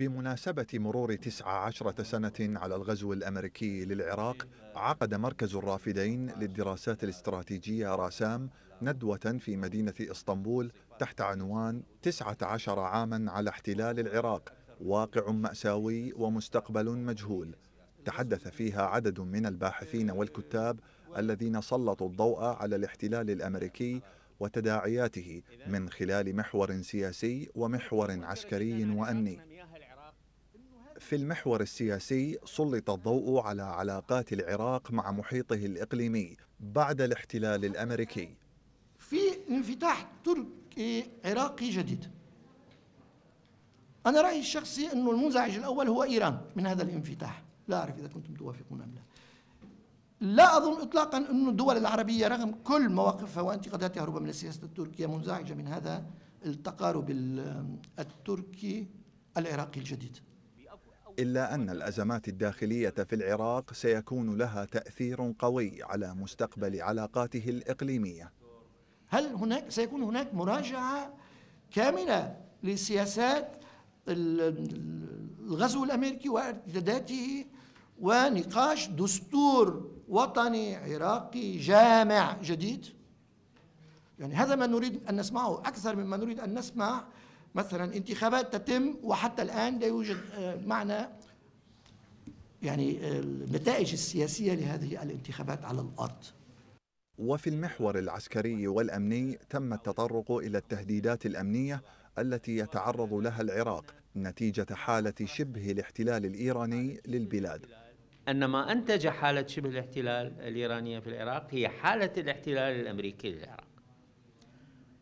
بمناسبة مرور 19 سنة على الغزو الأمريكي للعراق عقد مركز الرافدين للدراسات الاستراتيجية راسام ندوة في مدينة إسطنبول تحت عنوان 19 عاما على احتلال العراق واقع مأساوي ومستقبل مجهول تحدث فيها عدد من الباحثين والكتاب الذين سلطوا الضوء على الاحتلال الأمريكي وتداعياته من خلال محور سياسي ومحور عسكري وامني في المحور السياسي سلط الضوء على علاقات العراق مع محيطه الإقليمي بعد الاحتلال الأمريكي في انفتاح تركي عراقي جديد أنا رأيي الشخصي أنه المنزعج الأول هو إيران من هذا الانفتاح لا أعرف إذا كنتم توافقون أم لا لا أظن إطلاقا أن الدول العربية رغم كل مواقفها وانتقاداتها ربما من السياسة التركية منزعجة من هذا التقارب التركي العراقي الجديد إلا أن الأزمات الداخلية في العراق سيكون لها تأثير قوي على مستقبل علاقاته الإقليمية هل هناك سيكون هناك مراجعة كاملة لسياسات الغزو الأمريكي وارتداداته ونقاش دستور وطني عراقي جامع جديد يعني هذا ما نريد أن نسمعه أكثر مما نريد أن نسمع مثلا انتخابات تتم وحتى الآن لا يوجد آه، معنى يعني آه، النتائج السياسية لهذه الانتخابات على الأرض وفي المحور العسكري والأمني تم التطرق إلى التهديدات الأمنية التي يتعرض لها العراق نتيجة حالة شبه الاحتلال الإيراني للبلاد أن ما أنتج حالة شبه الاحتلال الإيرانية في العراق هي حالة الاحتلال الأمريكي للعراق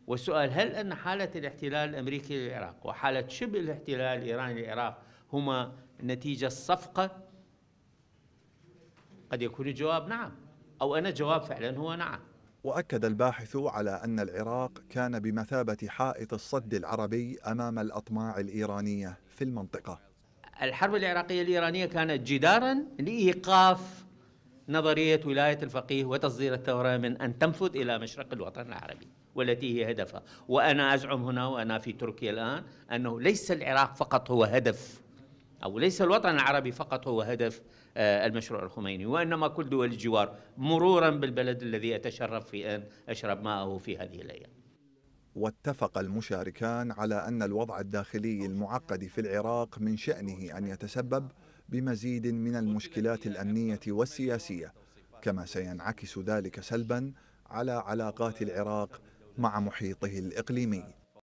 والسؤال هل أن حالة الاحتلال الأمريكي للعراق وحالة شبه الاحتلال الإيراني للعراق هما نتيجة الصفقة قد يكون الجواب نعم أو أن الجواب فعلا هو نعم واكد الباحث على ان العراق كان بمثابه حائط الصد العربي امام الاطماع الايرانيه في المنطقه. الحرب العراقيه الايرانيه كانت جدارا لايقاف نظرية ولاية الفقيه وتصدير الثورة من أن تنفذ إلى مشرق الوطن العربي والتي هي هدفها وأنا أزعم هنا وأنا في تركيا الآن أنه ليس العراق فقط هو هدف أو ليس الوطن العربي فقط هو هدف آه، المشروع الخميني وإنما كل دول الجوار مرورا بالبلد الذي أتشرف في أن أشرب ماءه في هذه الأيام واتفق المشاركان على أن الوضع الداخلي المعقد في العراق من شأنه أن يتسبب بمزيد من المشكلات الأمنية والسياسية كما سينعكس ذلك سلبا على علاقات العراق مع محيطه الإقليمي